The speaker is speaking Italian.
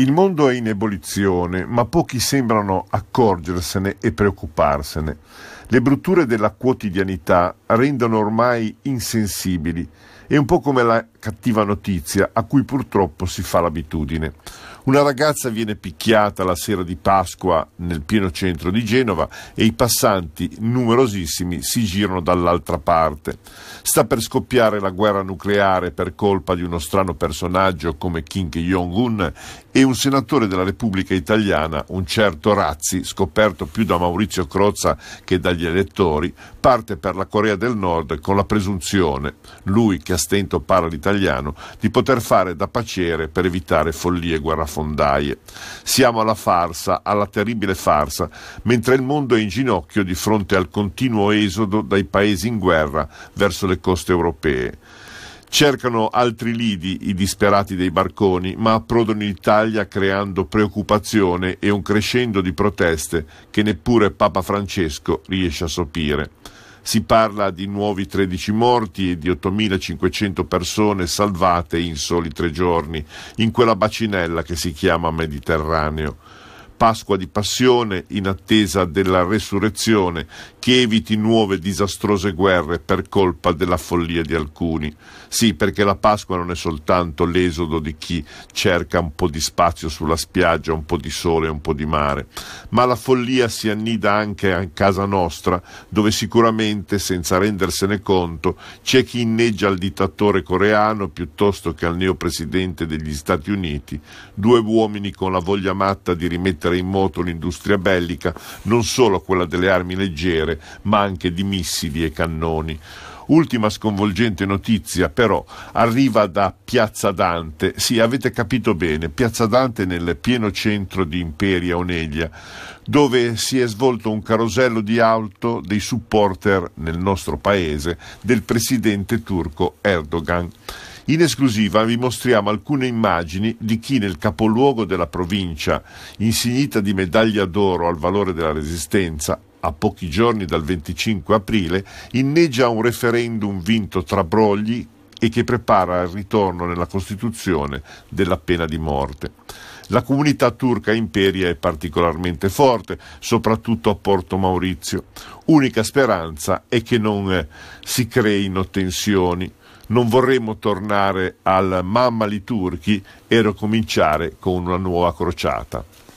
Il mondo è in ebollizione, ma pochi sembrano accorgersene e preoccuparsene. Le brutture della quotidianità rendono ormai insensibili. È un po' come la cattiva notizia a cui purtroppo si fa l'abitudine. Una ragazza viene picchiata la sera di Pasqua nel pieno centro di Genova e i passanti, numerosissimi, si girano dall'altra parte. Sta per scoppiare la guerra nucleare per colpa di uno strano personaggio come Kim Jong-un e un senatore della Repubblica Italiana, un certo Razzi, scoperto più da Maurizio Crozza che dagli degli elettori, parte per la Corea del Nord con la presunzione, lui che a stento parla l'italiano, di poter fare da paciere per evitare follie guerrafondaie. Siamo alla farsa, alla terribile farsa, mentre il mondo è in ginocchio di fronte al continuo esodo dai paesi in guerra verso le coste europee. Cercano altri lidi i disperati dei barconi, ma approdano in Italia creando preoccupazione e un crescendo di proteste che neppure Papa Francesco riesce a sopire. Si parla di nuovi 13 morti e di 8.500 persone salvate in soli tre giorni, in quella bacinella che si chiama Mediterraneo. Pasqua di passione in attesa della resurrezione che eviti nuove disastrose guerre per colpa della follia di alcuni. Sì, perché la Pasqua non è soltanto l'esodo di chi cerca un po' di spazio sulla spiaggia, un po' di sole, un po' di mare, ma la follia si annida anche a casa nostra, dove sicuramente, senza rendersene conto, c'è chi inneggia al dittatore coreano piuttosto che al neopresidente degli Stati Uniti, due uomini con la voglia matta di rimettere mettere in moto l'industria bellica non solo quella delle armi leggere, ma anche di missili e cannoni. Ultima sconvolgente notizia però arriva da Piazza Dante. Sì, avete capito bene, Piazza Dante nel pieno centro di Imperia Oneglia, dove si è svolto un carosello di auto dei supporter nel nostro paese del presidente turco Erdogan. In esclusiva vi mostriamo alcune immagini di chi nel capoluogo della provincia, insignita di medaglia d'oro al valore della resistenza, a pochi giorni dal 25 aprile, inneggia un referendum vinto tra brogli e che prepara il ritorno nella Costituzione della pena di morte. La comunità turca imperia è particolarmente forte, soprattutto a Porto Maurizio. Unica speranza è che non si creino tensioni non vorremmo tornare al mamma li turchi e ricominciare con una nuova crociata.